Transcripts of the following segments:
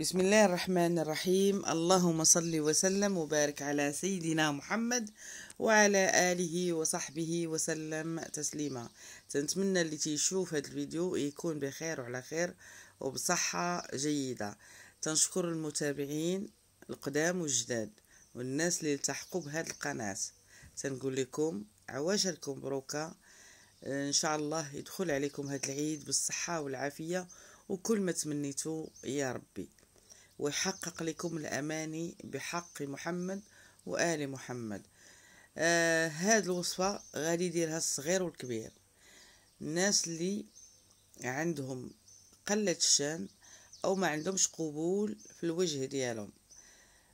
بسم الله الرحمن الرحيم اللهم صل وسلم وبارك على سيدنا محمد وعلى آله وصحبه وسلم تسليما تنتمنى اللي تيشوف هذا الفيديو يكون بخير وعلى خير وبصحة جيدة تنشكر المتابعين القدام والجداد والناس اللي التحقوا بهاد القناة تنقول لكم عواشركم مبروكة ان شاء الله يدخل عليكم هذا العيد بالصحة والعافية وكل ما تمنيتو يا ربي ويحقق لكم الأماني بحق محمد وآل محمد آه هاد الوصفة غادي يديرها الصغير والكبير الناس اللي عندهم قلة الشان أو ما عندهمش قبول في الوجه ديالهم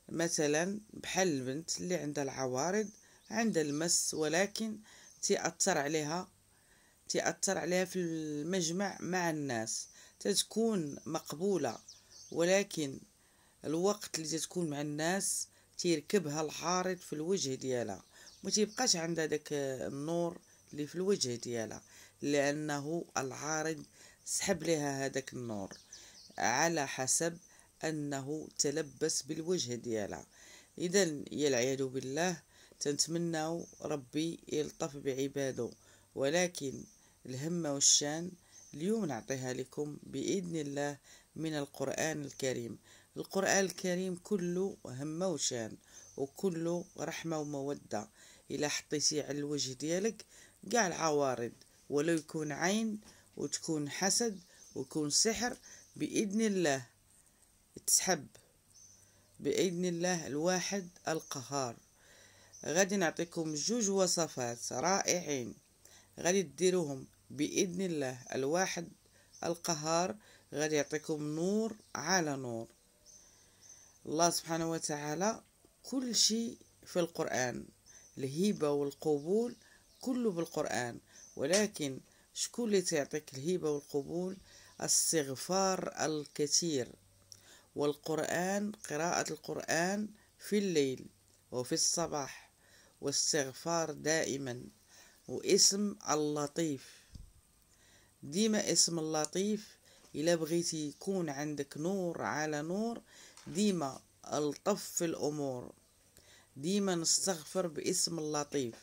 مثلا بحال البنت اللي عندها العوارض عندها المس ولكن تأثر عليها تأثر عليها في المجمع مع الناس تتكون مقبولة ولكن الوقت اللي تتكون مع الناس تيركبها الحارض في الوجه ديالها ما تيبقاش عندها داك النور اللي في الوجه ديالها لانه العارض سحب لها هذاك النور على حسب انه تلبس بالوجه ديالها اذا يا العياذ بالله تنتمناو ربي يلطف بعباده ولكن الهمة والشان اليوم نعطيها لكم بإذن الله من القرآن الكريم القرآن الكريم كله همة وشان وكله رحمة ومودة إلا حطيتي على الوجه ديالك كاع العوارض ولو يكون عين وتكون حسد ويكون سحر بإذن الله تسحب بإذن الله الواحد القهار غادي نعطيكم جوج وصفات رائعين غادي ديروهم بإذن الله الواحد القهار غادي يعطيكم نور على نور الله سبحانه وتعالى كل شيء في القرآن الهبة والقبول كله بالقرآن ولكن شكون اللي تعطيك الهبة والقبول الصغفار الكثير والقرآن قراءة القرآن في الليل وفي الصباح واستغفار دائما واسم اللطيف ديما اسم اللطيف إلا بغيتي يكون عندك نور على نور ديما الطف الأمور ديما نستغفر باسم اللطيف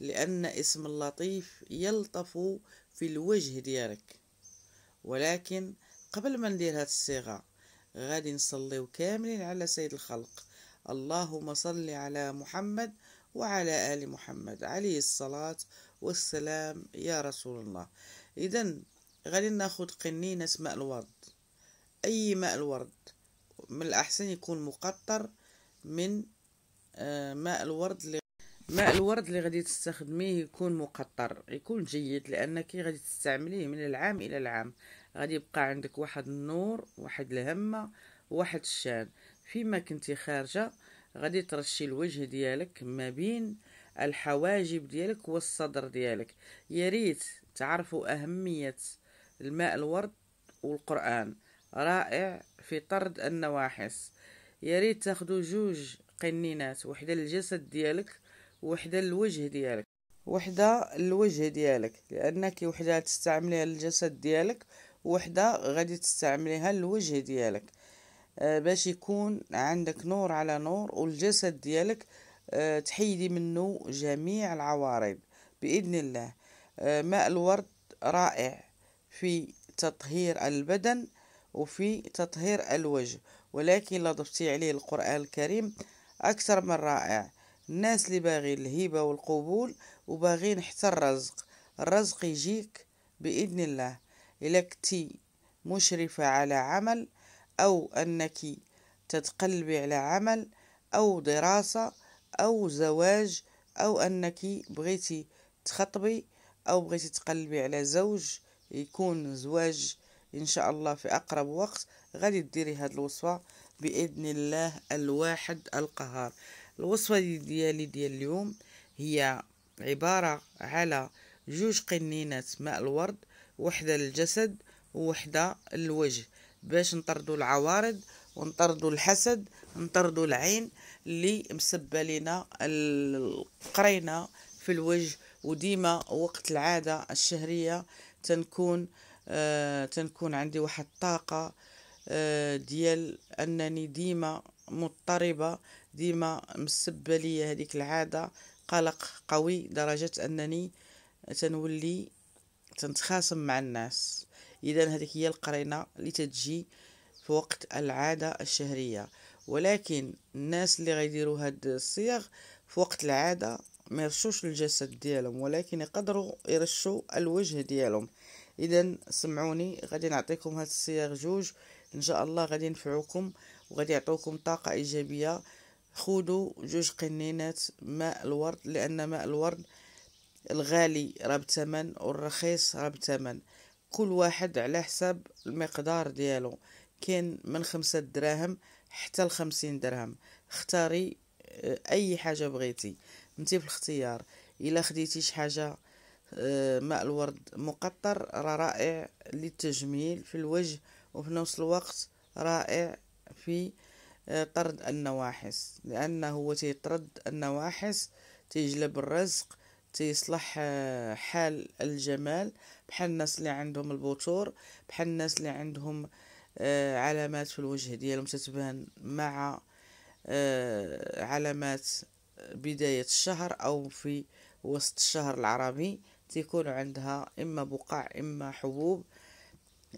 لأن اسم اللطيف يلطف في الوجه ديالك ولكن قبل ما ندير هاد الصيغة غادي نصليو كاملين على سيد الخلق اللهم صل على محمد وعلى آل محمد عليه الصلاة والسلام يا رسول الله إذا غادي ناخد قنينة ماء الورد أي ماء الورد من الأحسن يكون مقطر من آه، ماء الورد اللي ماء الورد اللي غادي تستخدميه يكون مقطر يكون جيد لانك غادي تستعمليه من العام الى العام غادي يبقى عندك واحد النور واحد الهمه واحد الشان فيما كنتي خارجه غادي ترشي الوجه ديالك ما بين الحواجب ديالك والصدر ديالك يا ريت تعرفوا اهميه الماء الورد والقران رائع في طرد النواحس يريد تاخدو جوج قنينات وحده للجسد ديالك وحده للوجه ديالك وحده للوجه ديالك لانك وحده تستعمليها للجسد ديالك وحده غادي تستعمليها للوجه ديالك آه باش يكون عندك نور على نور والجسد ديالك آه تحيدي منه جميع العوارض باذن الله آه ماء الورد رائع في تطهير البدن وفي تطهير الوجه ولكن لا ضفتي عليه القرآن الكريم أكثر من رائع الناس اللي باغي الهيبة والقبول وباغين حتى الرزق الرزق يجيك بإذن الله إلا كنتي مشرفة على عمل أو أنك تتقلبي على عمل أو دراسة أو زواج أو أنك بغيتي تخطبي أو بغيتي تقلبي على زوج يكون زواج ان شاء الله في اقرب وقت غادي ديري هاد الوصفه باذن الله الواحد القهار الوصفه ديالي ديال اليوم هي عباره على جوج قنينات ماء الورد وحده للجسد ووحده للوجه باش نطردوا العوارض ونطردوا الحسد نطردوا العين اللي مسبه لنا القرينه في الوجه وديما وقت العاده الشهريه تنكون آه، تنكون عندي واحد الطاقه آه، ديال انني ديما مضطربه ديما مسبه ليا هذيك العاده قلق قوي درجه انني تنولي تنتخاصم مع الناس اذا هذيك هي القرينه اللي تتجي في وقت العاده الشهريه ولكن الناس اللي غيديروا هاد الصيغ في وقت العاده ما يرشوش الجسد ديالهم ولكن يقدروا يرشوا الوجه ديالهم اذا سمعوني غادي نعطيكم هاد الصيغ جوج ان شاء الله غادي ينفعوكم وغادي يعطوكم طاقه ايجابيه خذوا جوج قنينات ماء الورد لان ماء الورد الغالي راه بثمن والرخيص راه بثمن كل واحد على حساب المقدار ديالو كاين من خمسة دراهم حتى لخمسين درهم اختاري آه، اي حاجه بغيتي انت في الاختيار الا خديتي شي حاجه آه، ماء الورد مقطر راه رائع للتجميل في الوجه وفي نفس الوقت رائع في آه، طرد النواحس لانه هو تيطرد النواحس تيجلب الرزق تيصلح آه، حال الجمال بحال الناس اللي عندهم البتور بحال الناس اللي عندهم علامات في الوجه ديالهم تتبان مع علامات بداية الشهر أو في وسط الشهر العربي تكون عندها إما بقع إما حبوب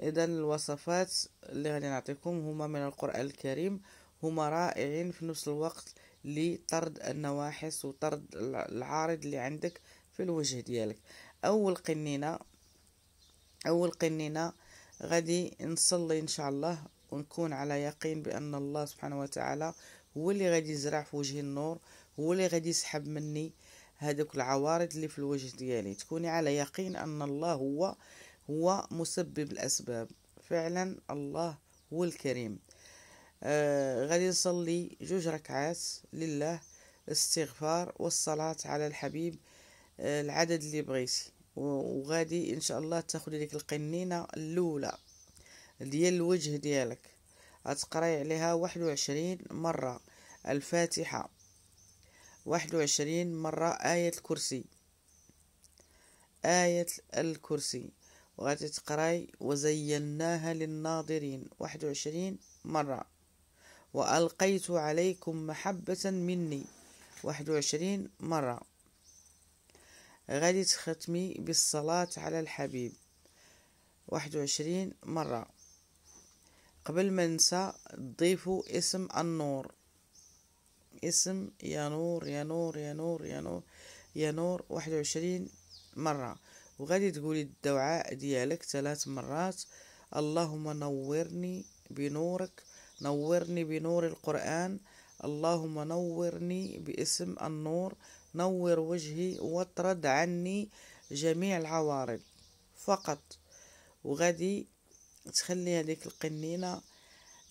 إذا الوصفات اللي غادي نعطيكم هما من القرآن الكريم هما رائعين في نفس الوقت لطرد النواحس وطرد العارض اللي عندك في الوجه ديالك أول قنينة أول قنينة غادي نصلي إن شاء الله ونكون على يقين بأن الله سبحانه وتعالى هو اللي غادي يزرع في وجهي النور هو اللي غادي يسحب مني آه هذوك العوارض اللي في الوجه ديالي تكوني على يقين ان الله هو هو مسبب الاسباب فعلا الله هو الكريم آه غادي نصلي جوج ركعات لله استغفار والصلاة على الحبيب آه العدد اللي بغيتي وغادي ان شاء الله تاخدي ديك القنينة الاولى ديال الوجه ديالك غتقراي عليها واحد مرة الفاتحة واحد وعشرين مرة آية الكرسي آية الكرسي وغادي تقراي وزيناها للناظرين واحد وعشرين مرة وألقيت عليكم محبة مني واحد وعشرين مرة غادي تختمي بالصلاة على الحبيب واحد وعشرين مرة قبل ما ننسى ضيفوا اسم النور اسم يا نور يا نور يا نور يا نور يا نور واحد وعشرين مرة وغادي تقولي الدعاء ديالك ثلاث مرات اللهم نورني بنورك نورني بنور القرآن اللهم نورني باسم النور نور وجهي واطرد عني جميع العوارض فقط وغادي تخلي هذيك القنينه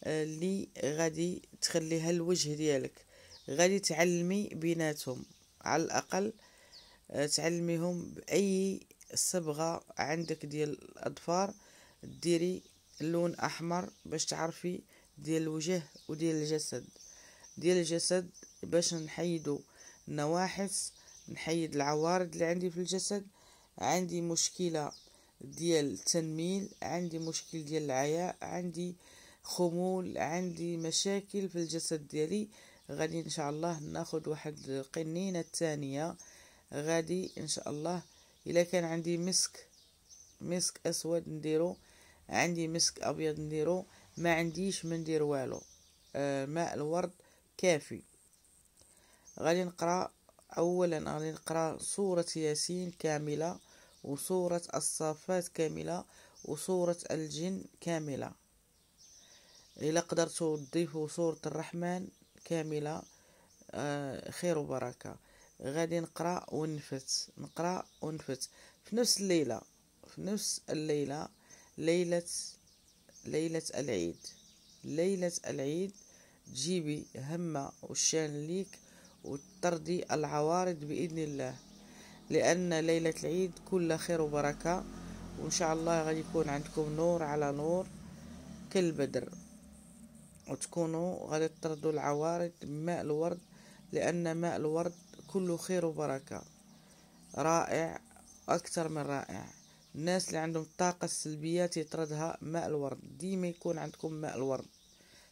آه، اللي غادي تخليها الوجه ديالك غادي تعلمي بيناتهم على الاقل آه، تعلميهم باي صبغه عندك ديال الاظفار ديري اللون احمر باش تعرفي ديال الوجه وديال الجسد ديال الجسد باش نحيدو النواحس نحيد العوارض اللي عندي في الجسد عندي مشكله ديال التنميل عندي مشكل ديال العياء عندي خمول عندي مشاكل في الجسد ديالي غادي ان شاء الله ناخد واحد القنينه الثانية غادي ان شاء الله الا كان عندي مسك مسك اسود نديرو عندي مسك ابيض نديرو ما عنديش ما ندير والو آه، ماء الورد كافي غادي نقرا اولا غادي نقرا سوره ياسين كامله وسوره الصافات كامله وسوره الجن كامله الا قدرتوا تضيفوا سوره الرحمن كاملة آه، خير وبركة غادي نقرا ونفت نقرا ونفت في نفس الليله في نفس الليله ليله ليله العيد ليله العيد تجيبي همه وشان ليك وترضي العوارض باذن الله لان ليله العيد كلها خير وبركه وان شاء الله غادي يكون عندكم نور على نور كالبدر وتكونوا غادي تطردوا العوارض بماء الورد لأن ماء الورد كله خير وبركة رائع أكثر من رائع الناس اللي عندهم الطاقة السلبية تطردها ماء الورد ديما يكون عندكم ماء الورد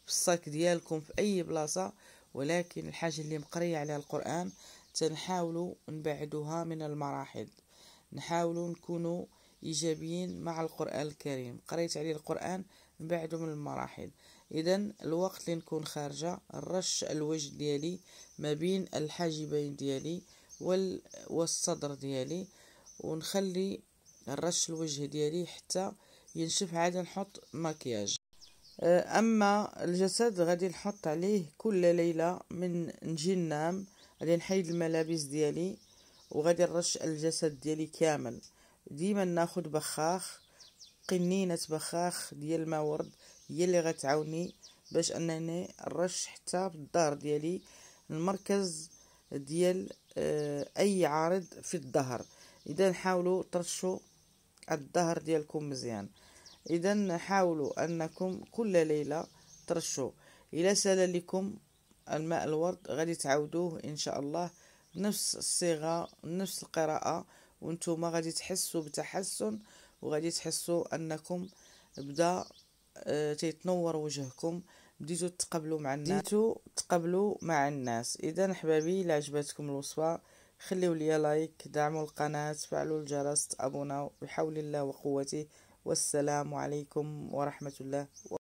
في الصاك ديالكم في أي بلاصة ولكن الحاجة اللي مقرية عليها القرآن تنحاولوا نبعدوها من المراحل نحاولوا نكونوا إيجابيين مع القرآن الكريم قريت عليه القرآن نبعدوا من المراحل اذا الوقت اللي نكون خارجه نرش الوجه ديالي ما بين الحاجبين ديالي وال... والصدر ديالي ونخلي نرش الوجه ديالي حتى ينشف عاد نحط مكياج آه، اما الجسد غادي نحط عليه كل ليله من نجي ننام غادي نحيد الملابس ديالي وغادي نرش الجسد ديالي كامل ديما ناخد بخاخ قنينه بخاخ ديال ما ورد هي اللي غتعاوني باش انني نرش حتى الظهر ديالي المركز ديال آه، اي عارض في الظهر اذا حاولوا ترشوا الظهر ديالكم مزيان اذا حاولوا انكم كل ليله ترشوا الى سال لكم الماء الورد غادي تعاودوه ان شاء الله نفس الصيغه نفس القراءه وانتم غادي تحسوا بتحسن وغادي تحسوا انكم بدا آه، تيتنور وجهكم بديتو تقبلوا مع الناس بديتو تقبلوا مع الناس اذا احبابي الا عجبتكم الوصفه خليوا لي لايك دعموا القناه فعلوا الجرس تابوناو بحول الله وقوته والسلام عليكم ورحمه الله